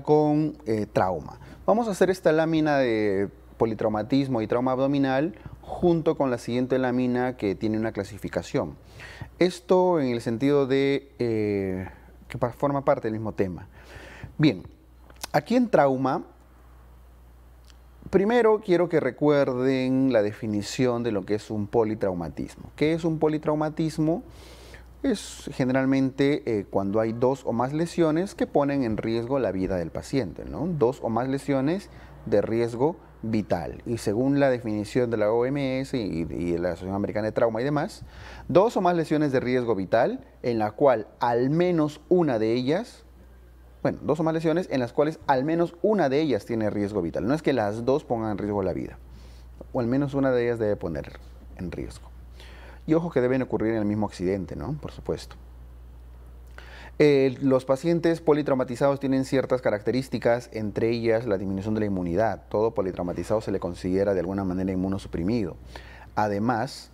con eh, trauma. Vamos a hacer esta lámina de politraumatismo y trauma abdominal junto con la siguiente lámina que tiene una clasificación. Esto en el sentido de eh, que forma parte del mismo tema. Bien, aquí en trauma, primero quiero que recuerden la definición de lo que es un politraumatismo. ¿Qué es un politraumatismo? es generalmente eh, cuando hay dos o más lesiones que ponen en riesgo la vida del paciente, ¿no? Dos o más lesiones de riesgo vital. Y según la definición de la OMS y, y, de la Asociación Americana de Trauma y demás, dos o más lesiones de riesgo vital en la cual al menos una de ellas, bueno, dos o más lesiones en las cuales al menos una de ellas tiene riesgo vital. No es que las dos pongan en riesgo la vida, o al menos una de ellas debe poner en riesgo. Y ojo que deben ocurrir en el mismo accidente, ¿no? Por supuesto. Eh, los pacientes politraumatizados tienen ciertas características, entre ellas la disminución de la inmunidad. Todo politraumatizado se le considera de alguna manera inmunosuprimido. Además,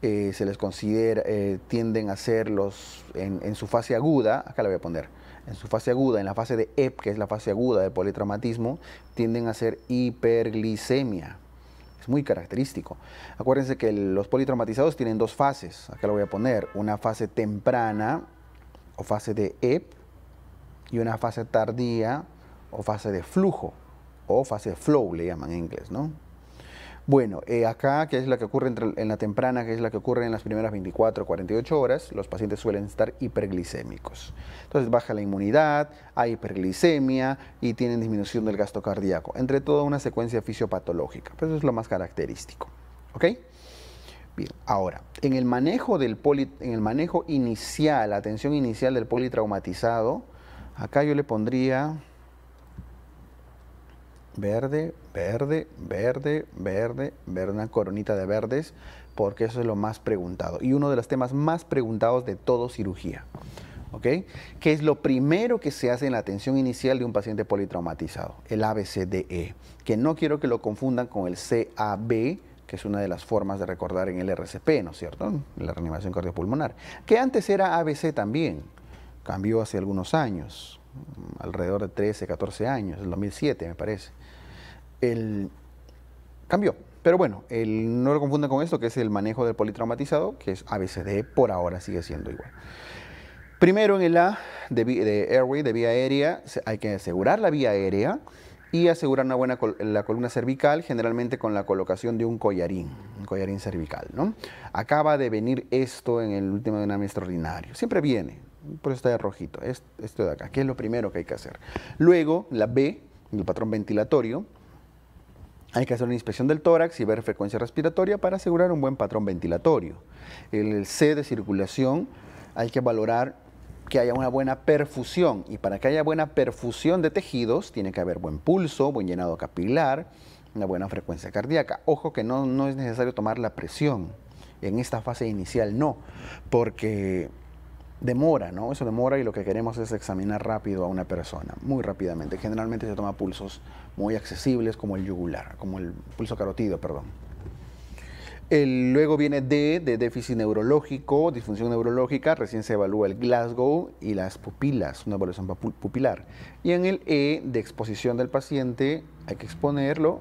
eh, se les considera, eh, tienden a ser los, en, su fase aguda, acá la voy a poner, en su fase aguda, en la fase de EP, que es la fase aguda del politraumatismo, tienden a ser hiperglicemia. Es muy característico. Acuérdense que los politraumatizados tienen dos fases. Acá lo voy a poner. Una fase temprana o fase de EP y una fase tardía o fase de flujo o fase flow, le llaman en inglés, ¿no? Bueno, eh, acá, que es la que ocurre en la temprana, que es la que ocurre en las primeras 24, 48 horas, los pacientes suelen estar hiperglicémicos. Entonces baja la inmunidad, hay hiperglicemia y tienen disminución del gasto cardíaco, entre toda una secuencia fisiopatológica. Pero pues eso es lo más característico. ¿Ok? Bien, ahora, en el manejo del poli, en el manejo inicial, la atención inicial del politraumatizado, acá yo le pondría verde, verde, verde, verde, verde, una coronita de verdes, porque eso es lo más preguntado. Y uno de los temas más preguntados de todo cirugía. ¿Ok? Que es lo primero que se hace en la atención inicial de un paciente politraumatizado, el ABCDE, que no quiero que lo confundan con el CAB, que es una de las formas de recordar en el RCP, ¿no es cierto? La reanimación cardiopulmonar, que antes era ABC también, cambió hace algunos años, alrededor de 13, 14 años, el 2007 me parece el, cambio, Pero bueno, el, no lo confundan con esto, que es el manejo del politraumatizado, que es ABCD, por ahora sigue siendo igual. Primero en el A de, airway, de vía aérea, hay que asegurar la vía aérea y asegurar una buena la columna cervical, generalmente con la colocación de un collarín, un collarín cervical. ¿no? Acaba de venir esto en el último dinamismo extraordinario. Siempre viene, por eso está de rojito, esto de acá, que es lo primero que hay que hacer. Luego, la B, el patrón ventilatorio, hay que hacer una inspección del tórax y ver frecuencia respiratoria para asegurar un buen patrón ventilatorio. El C de circulación hay que valorar que haya una buena perfusión y para que haya buena perfusión de tejidos tiene que haber buen pulso, buen llenado capilar, una buena frecuencia cardíaca. Ojo que no, no es necesario tomar la presión. En esta fase inicial no, porque demora, ¿no? Eso demora y lo que queremos es examinar rápido a una persona, muy rápidamente. Generalmente se toma pulsos muy accesibles como el yugular, como el pulso carotido, perdón. luego viene D, de déficit neurológico, disfunción neurológica, recién se evalúa el Glasgow y las pupilas, una evaluación pupilar. Y en el E, de exposición del paciente, hay que exponerlo,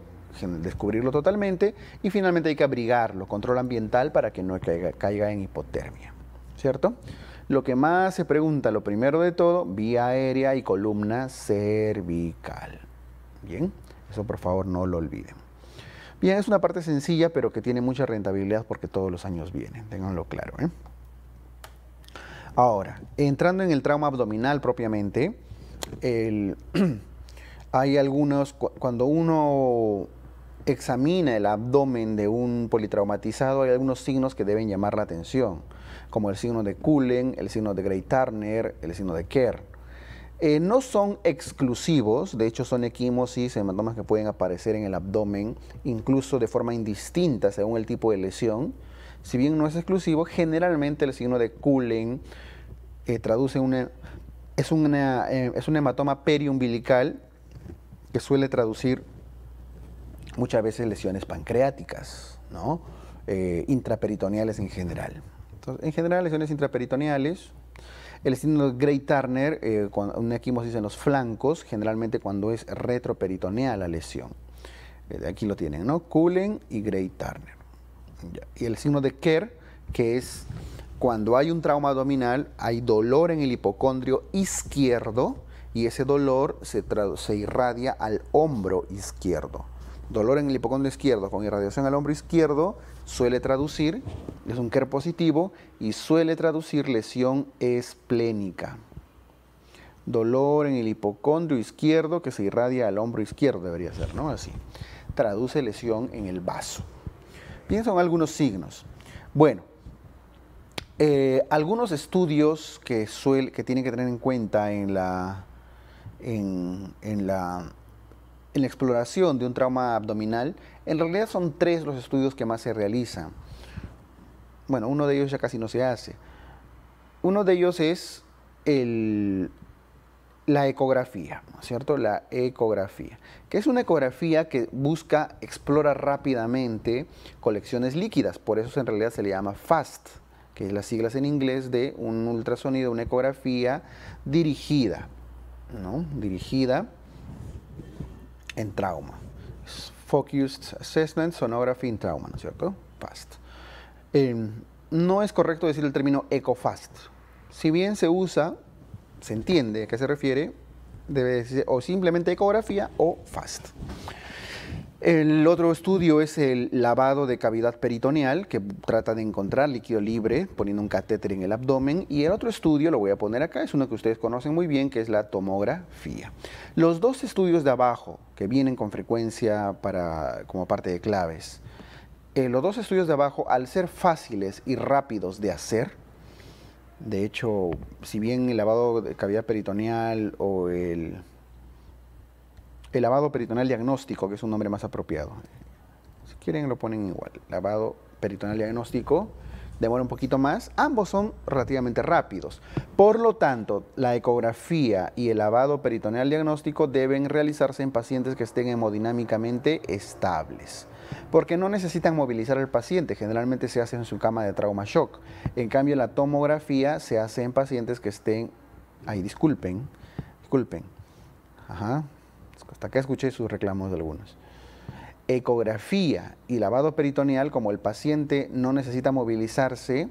descubrirlo totalmente y finalmente hay que abrigarlo, control ambiental para que no caiga en hipotermia, ¿cierto? Lo que más se pregunta, lo primero de todo, vía aérea y columna cervical. Bien, eso por favor no lo olviden. Bien, es una parte sencilla, pero que tiene mucha rentabilidad porque todos los años vienen. tenganlo claro. ¿eh? Ahora, entrando en el trauma abdominal propiamente, hay algunos, cuando uno examina el abdomen de un politraumatizado, hay algunos signos que deben llamar la atención, como el signo de Cullen, el signo de grey Turner, el signo de Kerr. Eh, no son exclusivos, de hecho son equimosis, hematomas que pueden aparecer en el abdomen, incluso de forma indistinta según el tipo de lesión. Si bien no es exclusivo, generalmente el signo de Cullen eh, traduce una, es, eh, es un hematoma periumbilical que suele traducir muchas veces lesiones pancreáticas, ¿no? Eh, intraperitoneales en general. Entonces, en general, lesiones intraperitoneales. El signo de Grey Turner, eh, una equimosis en los flancos, generalmente cuando es retroperitoneal la lesión. Eh, aquí lo tienen, ¿no? Cullen y grey Turner. Y el signo de Kerr, que es cuando hay un trauma abdominal, hay dolor en el hipocondrio izquierdo y ese dolor se irradia al hombro izquierdo dolor en el hipocondrio izquierdo con irradiación al hombro izquierdo suele traducir, es un KER positivo, y suele traducir lesión esplénica. Dolor en el hipocondrio izquierdo que se irradia al hombro izquierdo, debería ser, ¿no? Así. Traduce lesión en el vaso. Bien, son algunos signos. Bueno, eh, algunos estudios que, que tienen que tener en cuenta en la, en la en la exploración de un trauma abdominal, en realidad son tres los estudios que más se realizan. Bueno, uno de ellos ya casi no se hace. Uno de ellos es el, la ecografía, ¿no es cierto? La ecografía, que es una ecografía que busca, explora rápidamente colecciones líquidas, por eso en realidad se le llama FAST, que es las siglas en inglés de un ultrasonido, una ecografía dirigida, ¿no? Dirigida en trauma. Focused Assessment, Sonography in Trauma, ¿no es cierto? FAST. Em, no es correcto decir el término ECOFAST. Si bien se usa, se entiende a qué se refiere, debe decir o simplemente ecografía o FAST. El otro estudio es el lavado de cavidad peritoneal, que trata de encontrar líquido libre poniendo un catéter en el abdomen. Y el otro estudio, lo voy a poner acá, es uno que ustedes conocen muy bien, que es la tomografía. Los dos estudios de abajo, que vienen con frecuencia para, como parte de claves, eh, los dos estudios de abajo, al ser fáciles y rápidos de hacer, de hecho, si bien el lavado de cavidad peritoneal o el el lavado peritoneal diagnóstico, que es un nombre más apropiado. Si quieren lo ponen igual, lavado peritoneal diagnóstico, demora un poquito más, ambos son relativamente rápidos. Por lo tanto, la ecografía y el lavado peritoneal diagnóstico deben realizarse en pacientes que estén hemodinámicamente estables, porque no necesitan movilizar al paciente, generalmente se hace en su cama de trauma shock. En cambio, la tomografía se hace en pacientes que estén, ahí disculpen, disculpen, ajá, hasta que escuché sus reclamos de algunos. Ecografía y lavado peritoneal, como el paciente no necesita movilizarse,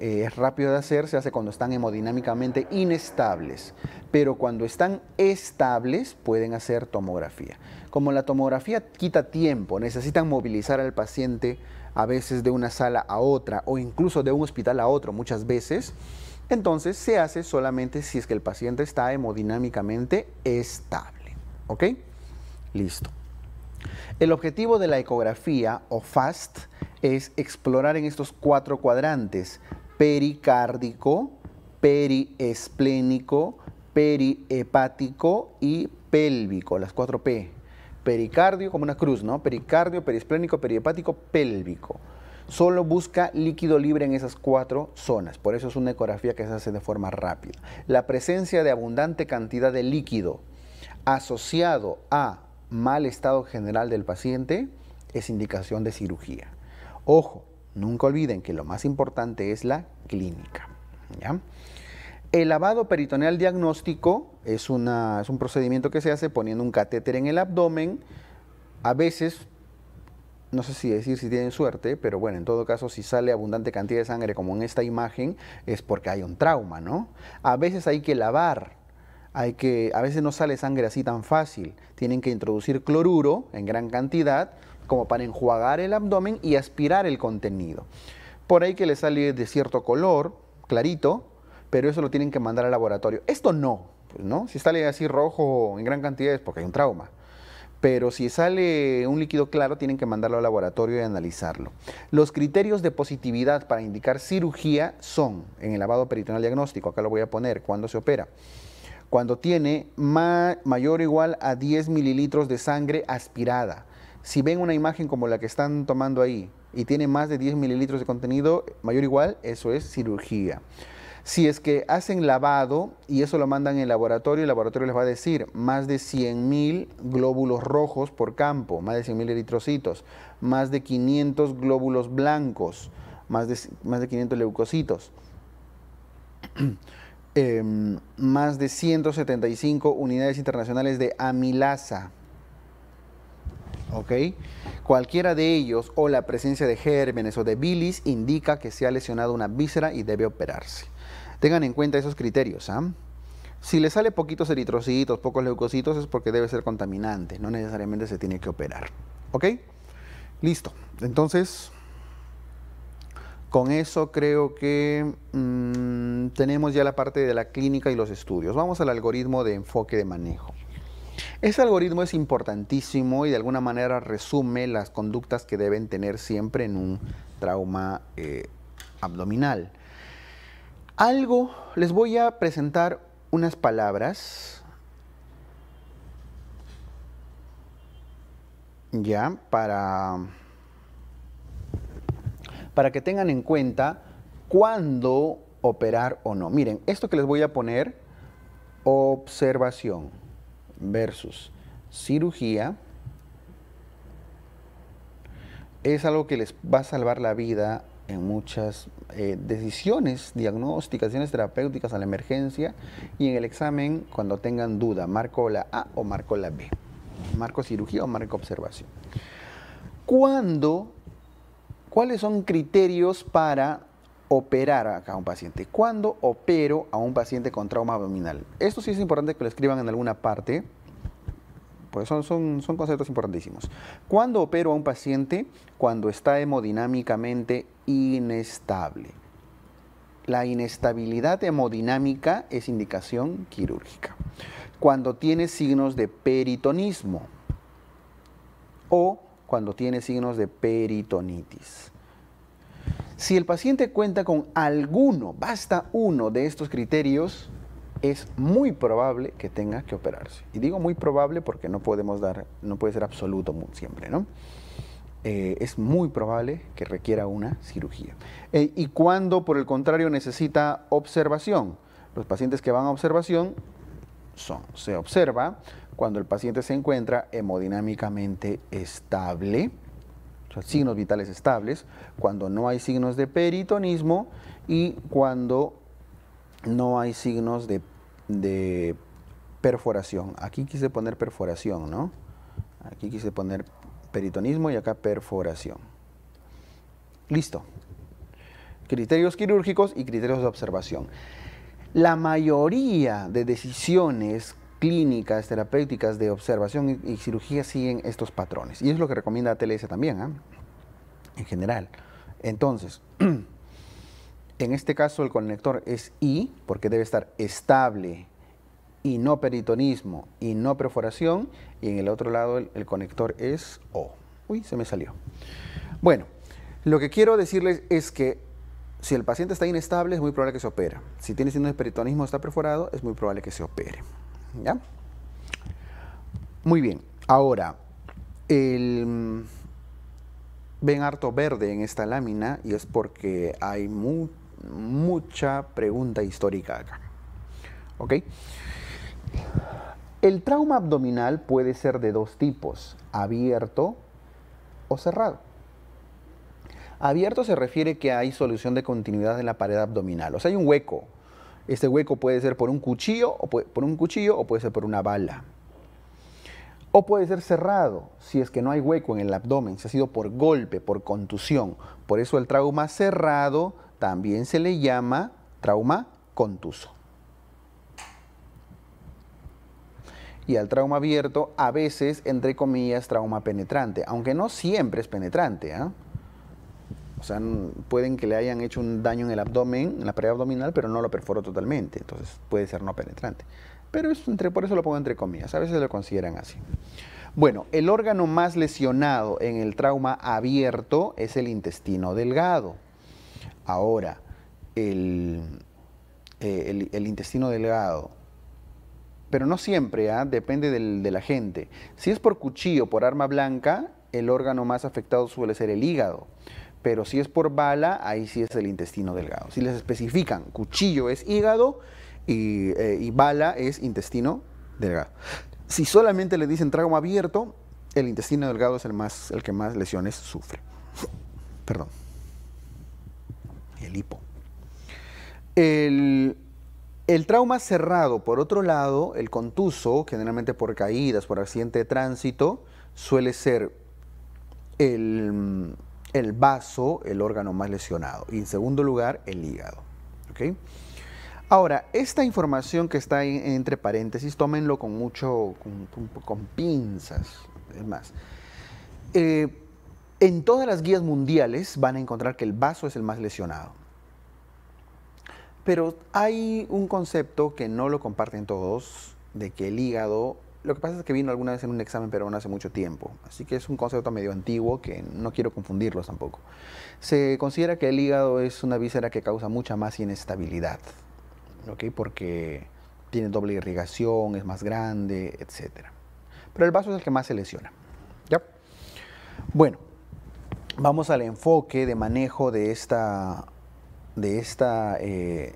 eh, es rápido de hacer, se hace cuando están hemodinámicamente inestables, pero cuando están estables pueden hacer tomografía. Como la tomografía quita tiempo, necesitan movilizar al paciente a veces de una sala a otra o incluso de un hospital a otro muchas veces, entonces se hace solamente si es que el paciente está hemodinámicamente estable. ¿Ok? Listo. El objetivo de la ecografía o FAST es explorar en estos cuatro cuadrantes, pericárdico, periesplénico, periepático y pélvico, las cuatro P. Pericardio como una cruz, ¿no? Pericardio, periesplénico, periepático, pélvico. Solo busca líquido libre en esas cuatro zonas, por eso es una ecografía que se hace de forma rápida. La presencia de abundante cantidad de líquido, asociado a mal estado general del paciente es indicación de cirugía. Ojo, nunca olviden que lo más importante es la clínica. El lavado peritoneal diagnóstico es, es un procedimiento que se hace poniendo un catéter en el abdomen. A veces no sé si decir si tienen suerte, pero bueno, en todo caso, si sale abundante cantidad de sangre como en esta imagen, es porque hay un trauma, ¿no? A veces hay que lavar hay que, a veces no sale sangre así tan fácil. Tienen que introducir cloruro en gran cantidad como para enjuagar el abdomen y aspirar el contenido. Por ahí que le sale de cierto color, clarito, pero eso lo tienen que mandar al laboratorio. Esto no, pues, ¿no? Si sale así rojo en gran cantidad es porque hay un trauma. Pero si sale un líquido claro, tienen que mandarlo al laboratorio y analizarlo. Los criterios de positividad para indicar cirugía son en el lavado peritoneal diagnóstico, acá lo voy a poner, cuando se opera cuando tiene mayor o igual a 10 mililitros de sangre aspirada. Si ven una imagen como la que están tomando ahí y tiene más de 10 mililitros de contenido mayor o igual, eso es cirugía. Si es que hacen lavado y eso lo mandan en laboratorio, el laboratorio les va a decir más de 100.000 glóbulos rojos por campo, más de 100.000 eritrocitos, más de 500 glóbulos blancos, más de, más de 500 leucocitos. Em, más de 175 unidades internacionales de amilasa. ¿ok? Cualquiera de ellos o la presencia de gérmenes o de bilis indica que se ha lesionado una víscera y debe operarse. Tengan en cuenta esos criterios. ¿ah? Si le sale poquitos eritrocitos, pocos leucocitos, es porque debe ser contaminante, no necesariamente se tiene que operar. ¿Ok? Listo. Entonces, con eso creo que... Mm, tenemos ya la parte de la clínica y los estudios. Vamos al algoritmo de enfoque de manejo. Este algoritmo es importantísimo y de alguna manera resume las conductas que deben tener siempre en un trauma eh, abdominal. Algo, les voy a presentar unas palabras, ya, para, para que tengan en cuenta cuando operar o no. Miren, esto que les voy a poner, observación versus cirugía, es algo que les va a salvar la vida en muchas eh, decisiones diagnosticaciones terapéuticas a la emergencia y en el examen cuando tengan duda, marco la A o marco la B, marco cirugía o marco observación. ¿Cuándo, ¿Cuáles son criterios para operar a un paciente. ¿Cuándo opero a un paciente con trauma abdominal? Esto sí es importante que lo escriban en alguna parte, pues son, son conceptos importantísimos. ¿Cuándo opero a un paciente? Cuando está hemodinámicamente inestable. La inestabilidad hemodinámica es indicación quirúrgica. Cuando tiene signos de peritonismo o cuando tiene signos de peritonitis. Si el paciente cuenta con alguno, basta uno de estos criterios, es muy probable que tenga que operarse. Y digo muy probable porque no podemos dar, no puede ser absoluto siempre, ¿no? Eh, es muy probable que requiera una cirugía. Eh, y cuando, por el contrario, necesita observación, los pacientes que van a observación se observa cuando el paciente se encuentra hemodinámicamente estable, signos vitales estables, cuando no hay signos de peritonismo y cuando no hay signos de, de perforación. Aquí quise poner perforación, ¿no? Aquí quise poner peritonismo y acá perforación. Listo. Criterios quirúrgicos y criterios de observación. La mayoría de decisiones clínicas, terapéuticas de observación y, cirugía siguen estos patrones. Y es lo que recomienda TLS también, ¿ah? en general. Entonces, en este caso el conector es I, porque debe estar estable y no peritonismo y no perforación. Y en el otro lado el, conector es O. Uy, se me salió. Bueno, lo que quiero decirles es que si el paciente está inestable, es muy probable que se opera. Si tiene síndrome de peritonismo, está perforado, es muy probable que se opere. ¿ya? Muy bien, ahora, ven harto verde en esta lámina y es porque hay mucha pregunta histórica acá. ¿Ok? El trauma abdominal puede ser de dos tipos, abierto o cerrado. Abierto se refiere que hay solución de continuidad en la pared abdominal, o sea, hay un hueco, este hueco puede ser por un cuchillo, o puede, por un cuchillo o puede ser por una bala. O puede ser cerrado si es que no hay hueco en el abdomen, si ha sido por golpe, por contusión. Por eso el trauma cerrado también se le llama trauma contuso. Y al trauma abierto, a veces, entre comillas, trauma penetrante, aunque no siempre es penetrante. ¿eh? sea, pueden que le hayan hecho un daño en el abdomen, en la pared abdominal, pero no lo perforó totalmente. Entonces puede ser no penetrante. Pero es entre, por eso lo pongo entre comillas. A veces lo consideran así. Bueno, el órgano más lesionado en el trauma abierto es el intestino delgado. Ahora, el, eh, intestino delgado, pero no siempre, ¿ah? depende de la gente. Si es por cuchillo, por arma blanca, el órgano más afectado suele ser el hígado. Pero si es por bala, ahí sí es el intestino delgado. Si les especifican, cuchillo es hígado y, eh, bala es intestino delgado. Si solamente le dicen trauma abierto, el intestino delgado es el, más, el que más lesiones sufre. Perdón. El hipo. El, el trauma cerrado, por otro lado, el contuso, generalmente por caídas, por accidente de tránsito, suele ser el, el vaso, el órgano más lesionado. Y en segundo lugar, el hígado. Ahora, esta información que está entre paréntesis, tómenlo con mucho, con, pinzas, más. Eh, en todas las guías mundiales van a encontrar que el vaso es el más lesionado. Pero hay un concepto que no lo comparten todos, de que el hígado lo que pasa es que vino alguna vez en un examen pero no hace mucho tiempo, así que es un concepto medio antiguo que no quiero confundirlos tampoco. Se considera que el hígado es una víscera que causa mucha más inestabilidad, ¿ok? Porque tiene doble irrigación, es más grande, etc. Pero el vaso es el que más se lesiona, Bueno, vamos al enfoque de manejo de esta, de esta eh,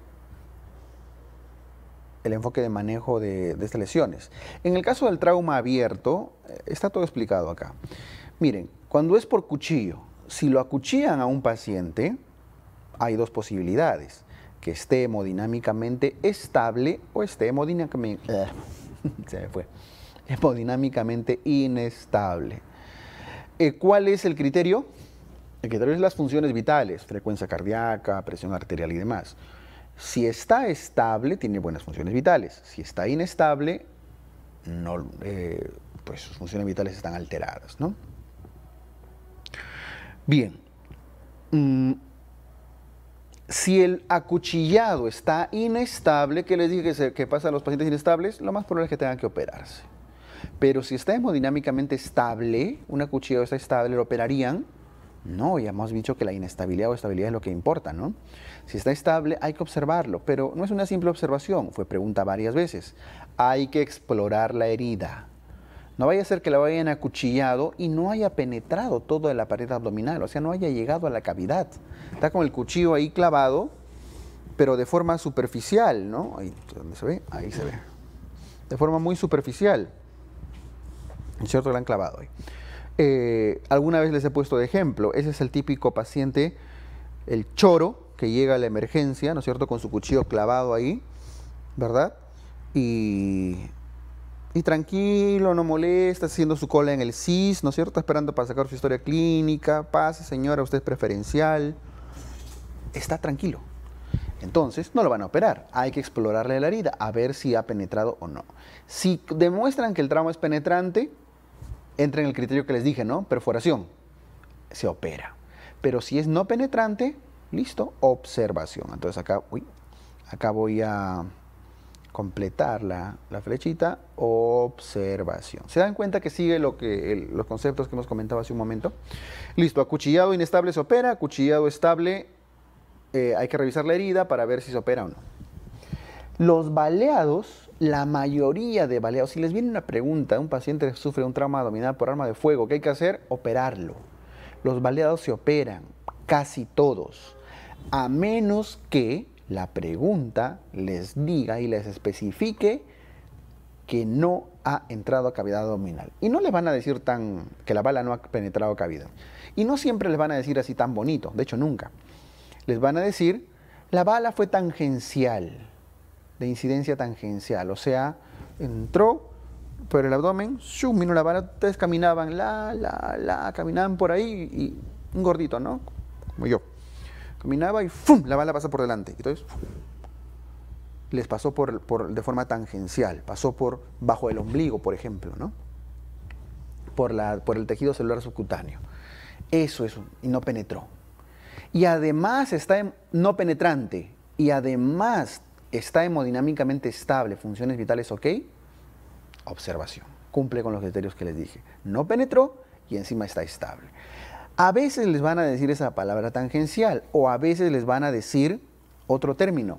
el enfoque de manejo de, estas lesiones. En el caso del trauma abierto, eh, está todo explicado acá. Miren, cuando es por cuchillo, si lo acuchillan a un paciente, hay dos posibilidades, que esté hemodinámicamente estable o esté hemodinámicamente, inestable. Eh, ¿Cuál es el criterio? El criterio es las funciones vitales, frecuencia cardíaca, presión arterial y demás. Si está estable, tiene buenas funciones vitales. Si está inestable, eh, pues sus funciones vitales están alteradas. ¿no? Bien, mm, si el acuchillado está inestable, ¿qué les dije que, pasa a los pacientes inestables? Lo más probable es que tengan que operarse. Pero si está hemodinámicamente estable, un acuchillado está estable, lo operarían no, ya hemos dicho que la inestabilidad o estabilidad es lo que importa, ¿no? Si está estable hay que observarlo, pero no es una simple observación, fue pregunta varias veces. Hay que explorar la herida. No vaya a ser que la vayan acuchillado y no haya penetrado toda la pared abdominal, o sea, no haya llegado a la cavidad. Está con el cuchillo ahí clavado, pero de forma superficial, ¿no? Ahí, se ve? Ahí se ve. De forma muy superficial. ¿Cierto? La han clavado ahí. Eh, alguna vez les he puesto de ejemplo, ese es el típico paciente, el choro, que llega a la emergencia, ¿no es cierto?, con su cuchillo clavado ahí, ¿verdad? Y, tranquilo, no molesta, haciendo su cola en el CIS, ¿no es cierto?, esperando para sacar su historia clínica, pase señora, usted es preferencial, está tranquilo. Entonces, no lo van a operar. Hay que explorarle la herida, a ver si ha penetrado o no. Si demuestran que el trauma es penetrante, entra en el criterio que les dije, ¿no? Perforación. Se opera. Pero si es no penetrante, listo, observación. Entonces acá, uy, acá voy a completar la, flechita, observación. ¿Se dan cuenta que sigue lo que, los conceptos que hemos comentado hace un momento? Listo, acuchillado inestable se opera, acuchillado estable eh, hay que revisar la herida para ver si se opera o no. Los baleados, la mayoría de baleados, si les viene una pregunta, un paciente sufre un trauma abdominal por arma de fuego, ¿qué hay que hacer? Operarlo. Los baleados se operan, casi todos, a menos que la pregunta les diga y les especifique que no ha entrado a cavidad abdominal. Y no les van a decir tan que la bala no ha penetrado cavidad. Y no siempre les van a decir así tan bonito, de hecho nunca. Les van a decir, la bala fue tangencial de incidencia tangencial, o sea, entró por el abdomen, shum, vino la bala, ustedes caminaban, la, la, la, caminaban por ahí y un gordito, ¿no? Como yo. Caminaba y ¡fum! La bala pasa por delante. Entonces, les pasó por, de forma tangencial, pasó por bajo el ombligo, por ejemplo, ¿no? Por, la, por el tejido celular subcutáneo. Eso es, y no penetró. Y además está no penetrante, y además está hemodinámicamente estable, funciones vitales ok, observación. Cumple con los criterios que les dije. No penetró y encima está estable. A veces les van a decir esa palabra tangencial o a veces les van a decir otro término.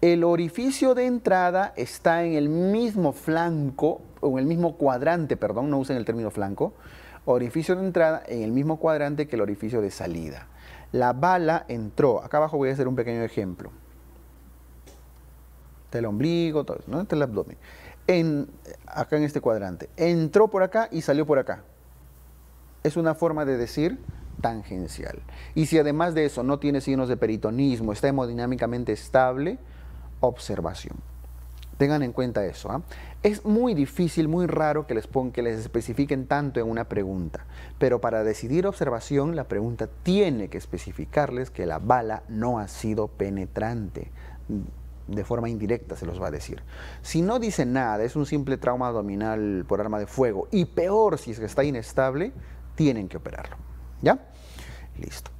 El orificio de entrada está en el mismo flanco, o en el mismo cuadrante, perdón, no usen el término flanco, orificio de entrada en el mismo cuadrante que el orificio de salida. La bala entró, acá abajo voy a hacer un pequeño ejemplo el ombligo, todo ¿no? está el abdomen. En, acá en este cuadrante. Entró por acá y salió por acá. Es una forma de decir tangencial. Y si además de eso no tiene signos de peritonismo, está hemodinámicamente estable, observación. Tengan en cuenta eso. ¿ah? Es muy difícil, muy raro que les, pongan, que les especifiquen tanto en una pregunta, pero para decidir observación, la pregunta tiene que especificarles que la bala no ha sido penetrante de forma indirecta se los va a decir. Si no dice nada, es un simple trauma abdominal por arma de fuego, y peor si es que está inestable, tienen que operarlo. ¿Ya? Listo.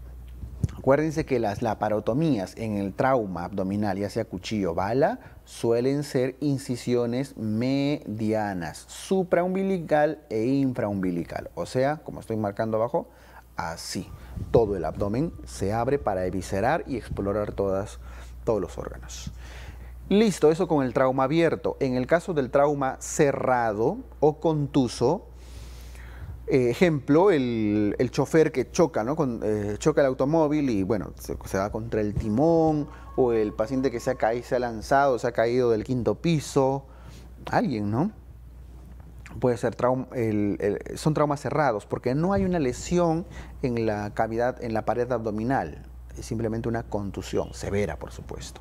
Acuérdense que las laparotomías en el trauma abdominal, ya sea cuchillo o bala, suelen ser incisiones medianas, supraumbilical e infraumbilical. O sea, como estoy marcando abajo, así. Todo el abdomen se abre para eviscerar y explorar todos los órganos. Listo, eso con el trauma abierto. En el caso del trauma cerrado o contuso, eh, ejemplo, el, chofer que choca, ¿no? Eh, choca el automóvil y bueno, se, va contra el timón, o el paciente que se ha caído, se ha lanzado, se ha caído del quinto piso, alguien, ¿no? Puede ser trauma, son traumas cerrados, porque no hay una lesión en la cavidad, en la pared abdominal, es simplemente una contusión severa, por supuesto.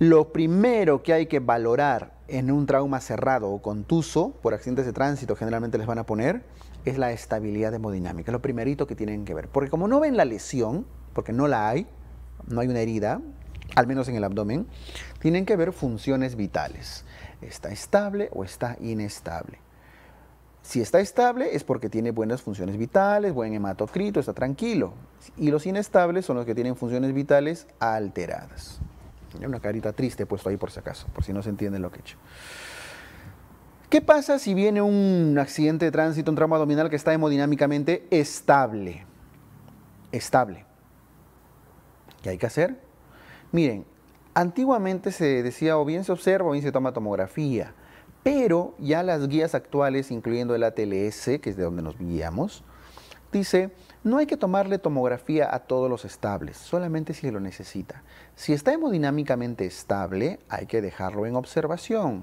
Lo primero que hay que valorar en un trauma cerrado o contuso, por accidentes de tránsito generalmente les van a poner, es la estabilidad hemodinámica, es lo primerito que tienen que ver. Porque como no ven la lesión, porque no la hay, no hay una herida, al menos en el abdomen, tienen que ver funciones vitales. ¿Está estable o está inestable? Si está estable es porque tiene buenas funciones vitales, buen hematocrito, está tranquilo. Y los inestables son los que tienen funciones vitales alteradas. Una carita triste puesto ahí por si acaso, por si no se entiende lo que he hecho. ¿Qué pasa si viene un accidente de tránsito, un trauma abdominal que está hemodinámicamente estable? Estable. ¿Qué hay que hacer? Miren, antiguamente se decía o bien se observa o bien se toma tomografía, pero ya las guías actuales, incluyendo el ATLS, que es de donde nos guiamos, Dice, no hay que tomarle tomografía a todos los estables, solamente si lo necesita. Si está hemodinámicamente estable, hay que dejarlo en observación.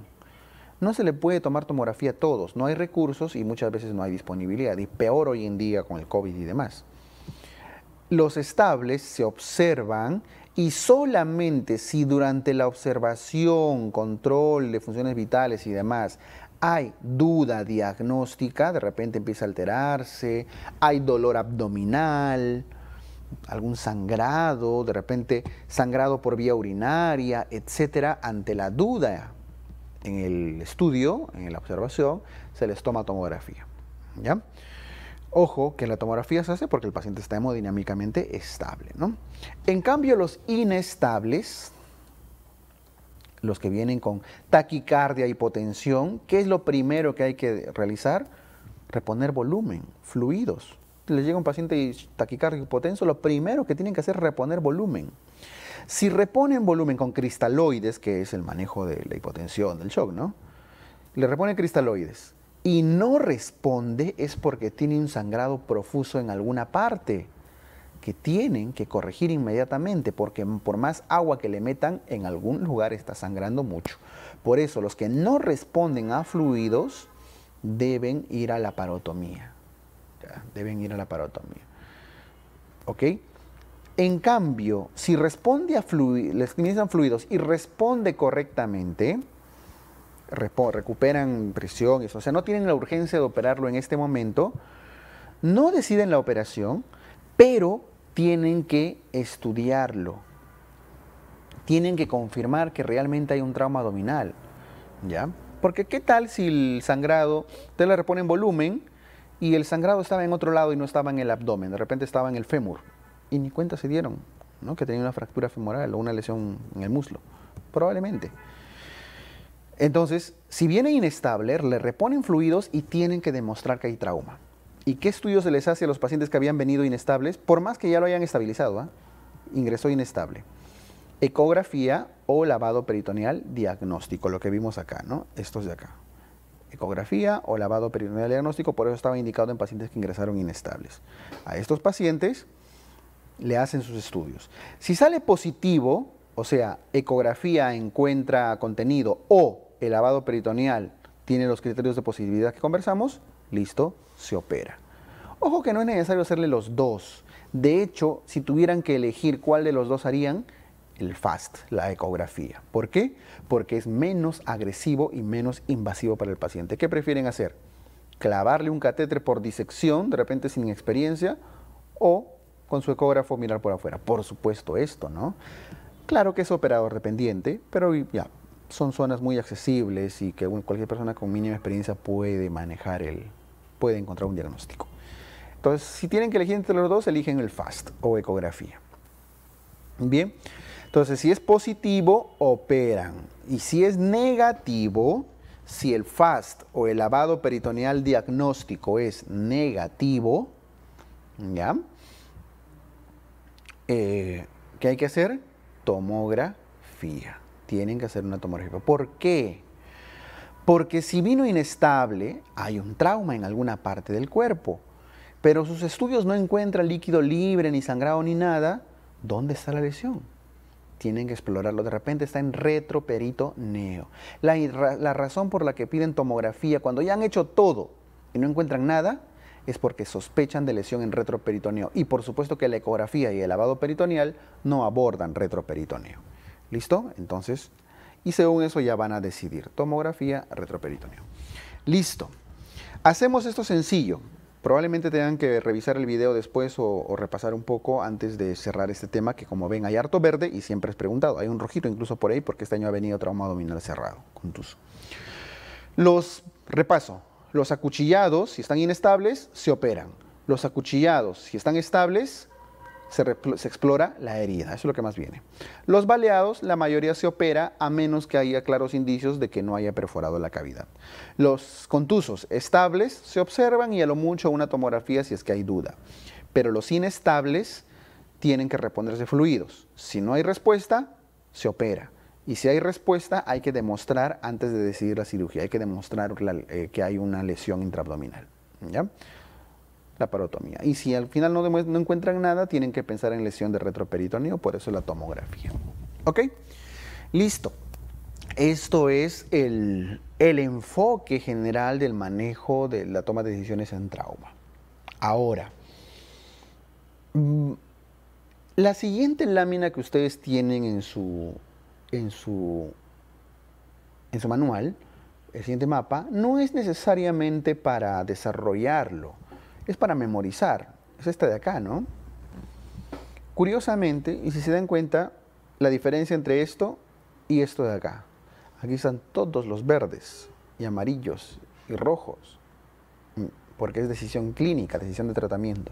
No se le puede tomar tomografía a todos, no hay recursos y muchas veces no hay disponibilidad, y peor hoy en día con el COVID y demás. Los estables se observan y solamente si durante la observación, control de funciones vitales y demás hay duda diagnóstica, de repente empieza a alterarse, hay dolor abdominal, algún sangrado, de repente sangrado por vía urinaria, etcétera, ante la duda en el estudio, en la observación, se les toma tomografía. ¿ya? Ojo que la tomografía se hace porque el paciente está hemodinámicamente estable. ¿no? En cambio, los inestables, los que vienen con taquicardia, hipotensión, ¿qué es lo primero que hay que realizar? Reponer volumen, fluidos. les llega un paciente y taquicardia, hipotenso, lo primero que tienen que hacer es reponer volumen. Si reponen volumen con cristaloides, que es el manejo de la hipotensión, del shock, ¿no? Le reponen cristaloides y no responde es porque tiene un sangrado profuso en alguna parte que tienen que corregir inmediatamente porque por más agua que le metan en algún lugar está sangrando mucho. Por eso los que no responden a fluidos deben ir a la parotomía. deben ir a la parotomía. ¿Ok? En cambio, si responde a fluidos, les fluidos y responde correctamente, recuperan presión, eso, o sea, no tienen la urgencia de operarlo en este momento, no deciden la operación, pero tienen que estudiarlo, tienen que confirmar que realmente hay un trauma abdominal, ¿ya? Porque qué tal si el sangrado, te le en volumen y el sangrado estaba en otro lado y no estaba en el abdomen, de repente estaba en el fémur y ni cuenta se dieron, ¿no? Que tenía una fractura femoral o una lesión en el muslo, probablemente. Entonces, si viene inestable, le reponen fluidos y tienen que demostrar que hay trauma. ¿Y qué estudios se les hace a los pacientes que habían venido inestables, por más que ya lo hayan estabilizado? ¿ah? Ingresó inestable. Ecografía o lavado peritoneal diagnóstico, lo que vimos acá, ¿no? Estos de acá. Ecografía o lavado peritoneal diagnóstico, por eso estaba indicado en pacientes que ingresaron inestables. A estos pacientes le hacen sus estudios. Si sale positivo, o sea, ecografía encuentra contenido o el lavado peritoneal tiene los criterios de positividad que conversamos, listo se opera. Ojo que no es necesario hacerle los dos. De hecho, si tuvieran que elegir cuál de los dos harían, el FAST, la ecografía. ¿Por qué? Porque es menos agresivo y menos invasivo para el paciente. ¿Qué prefieren hacer? ¿Clavarle un catéter por disección, de repente sin experiencia, o con su ecógrafo mirar por afuera? Por supuesto esto, ¿no? Claro que es operador dependiente, pero ya, son zonas muy accesibles y que cualquier persona con mínima experiencia puede manejar el, puede encontrar un diagnóstico. Entonces, si tienen que elegir entre los dos, eligen el FAST o ecografía. Bien, entonces si es positivo, operan. Y si es negativo, si el FAST o el lavado peritoneal diagnóstico es negativo, ¿ya? Eh, ¿Qué hay que hacer? Tomografía. Tienen que hacer una tomografía. ¿Por qué? Porque si vino inestable, hay un trauma en alguna parte del cuerpo. Pero sus estudios no encuentran líquido libre, ni sangrado, ni nada. ¿Dónde está la lesión? Tienen que explorarlo. De repente está en retroperitoneo. La, la razón por la que piden tomografía cuando ya han hecho todo y no encuentran nada es porque sospechan de lesión en retroperitoneo. Y por supuesto que la ecografía y el lavado peritoneal no abordan retroperitoneo. ¿Listo? Entonces, y según eso ya van a decidir tomografía, retroperitoneo. Listo. Hacemos esto sencillo. Probablemente tengan que revisar el video después o, repasar un poco antes de cerrar este tema, que como ven hay harto verde y siempre es preguntado. Hay un rojito incluso por ahí porque este año ha venido trauma abdominal cerrado, Los, repaso, los acuchillados, si están inestables, se operan. Los acuchillados, si están estables, se, explora la herida, eso es lo que más viene. Los baleados, la mayoría se opera a menos que haya claros indicios de que no haya perforado la cavidad. Los contusos estables se observan y a lo mucho una tomografía si es que hay duda, pero los inestables tienen que reponerse fluidos. Si no hay respuesta, se opera. Y si hay respuesta, hay que demostrar antes de decidir la cirugía, hay que demostrar eh, que hay una lesión intraabdominal. ¿ya? parotomía Y si al final no, no encuentran nada, tienen que pensar en lesión de retroperitoneo, por eso la tomografía. ¿Ok? Listo. Esto es el, el enfoque general del manejo de la toma de decisiones en trauma. Ahora, mm, la siguiente lámina que ustedes tienen en su, en su, en su manual, el siguiente mapa, no es necesariamente para desarrollarlo es para memorizar. Es esta de acá, ¿no? Curiosamente, y si se dan cuenta, la diferencia entre esto y esto de acá. Aquí están todos los verdes y amarillos y rojos, mm, porque es decisión clínica, decisión de tratamiento.